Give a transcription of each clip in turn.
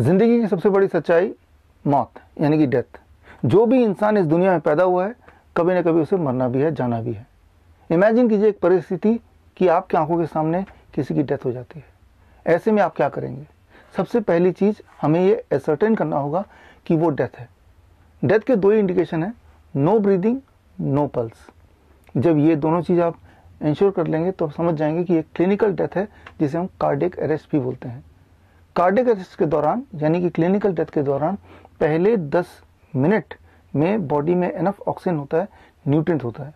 ज़िंदगी की सबसे बड़ी सच्चाई मौत यानी कि डेथ जो भी इंसान इस दुनिया में पैदा हुआ है कभी ना कभी उसे मरना भी है जाना भी है इमेजिन कीजिए एक परिस्थिति कि आपकी आंखों के सामने किसी की डेथ हो जाती है ऐसे में आप क्या करेंगे सबसे पहली चीज़ हमें ये एसरटेन करना होगा कि वो डेथ है डेथ के दो ही इंडिकेशन है नो ब्रीदिंग नो पल्स जब ये दोनों चीज़ आप इंश्योर कर लेंगे तो आप समझ जाएंगे कि ये क्लिनिकल डेथ है जिसे हम कार्डिक अरेस्ट भी बोलते हैं कार्डिक अरेस्ट के दौरान यानी कि क्लिनिकल डेथ के दौरान पहले 10 मिनट में बॉडी में एनफ ऑक्सीजन होता है न्यूट्रेंट होता है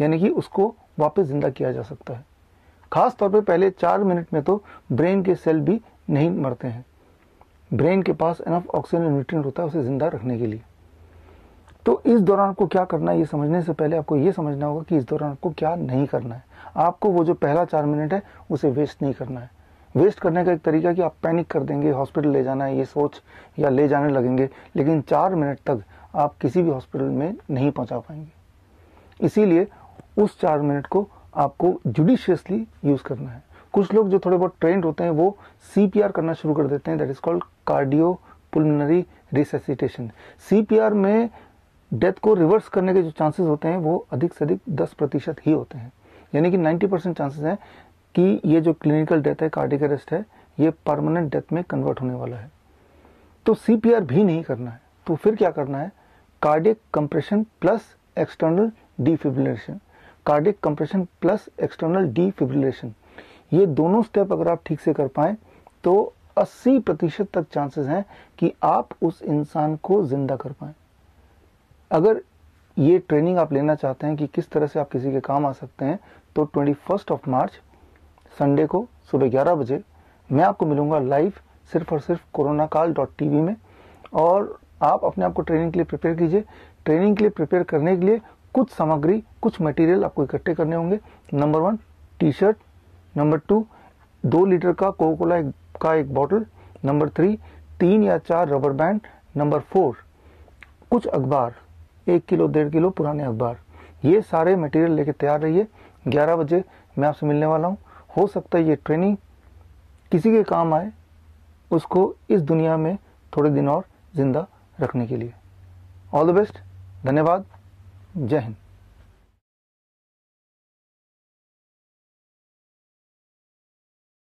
यानी कि उसको वापस ज़िंदा किया जा सकता है खास तौर पे पहले चार मिनट में तो ब्रेन के सेल भी नहीं मरते हैं ब्रेन के पास एनफ ऑक्सीजन न्यूट्रेंट होता है उसे ज़िंदा रखने के लिए तो इस दौरान आपको क्या करना है ये समझने से पहले आपको ये समझना होगा कि इस दौरान आपको क्या नहीं करना है आपको वो जो पहला चार मिनट है उसे वेस्ट नहीं करना है वेस्ट करने का एक तरीका कि आप पैनिक कर देंगे हॉस्पिटल ले जाना है ये सोच या ले जाने लगेंगे लेकिन चार मिनट तक आप किसी भी हॉस्पिटल में नहीं पहुंचा पाएंगे इसीलिए उस चार मिनट को आपको जुडिशियसली यूज़ करना है कुछ लोग जो थोड़े बहुत ट्रेंड होते हैं वो सी करना शुरू कर देते हैं that is called cardio pulmonary resuscitation सी में डेथ को रिवर्स करने के जो चांसेस होते हैं वो अधिक से अधिक 10 प्रतिशत ही होते हैं यानी कि 90 परसेंट चांसेस हैं कि ये जो क्लिनिकल डेथ है कार्डिक अरेस्ट है ये परमानेंट डेथ में कन्वर्ट होने वाला है तो सीपीआर भी नहीं करना है तो फिर क्या करना है cardiac compression plus external defibrillation cardiac compression plus external defibrillation ये दोनों स्टेप अगर आप ठीक से कर पाए तो 80 प्रतिशत तक चांसेस हैं कि आप उस इंसान को जिंदा कर पाए अगर ये ट्रेनिंग आप लेना चाहते हैं कि किस तरह से आप किसी के काम आ सकते हैं तो twenty first of March Sunday को सुबह ग्यारह बजे मैं आपको मिलूंगा लाइव सिर्फ और सिर्फ कोरोना काल डॉट टी में और आप अपने आप को ट्रेनिंग के लिए प्रिपेयर कीजिए ट्रेनिंग के लिए प्रिपेयर करने के लिए कुछ सामग्री कुछ मटेरियल आपको इकट्ठे करने होंगे number one T shirt number two दो लीटर का कोको कोला का एक बॉटल नंबर थ्री तीन या चार रबर बैंड नंबर फोर कुछ अखबार एक किलो डेढ़ किलो पुराने अखबार ये सारे मटेरियल लेके तैयार रहिए ग्यारह बजे मैं आपसे मिलने वाला हूँ हो सकता है ये ट्रेनिंग किसी के काम आए उसको इस दुनिया में थोड़े दिन और ज़िंदा रखने के लिए ऑल द बेस्ट धन्यवाद जय हिंद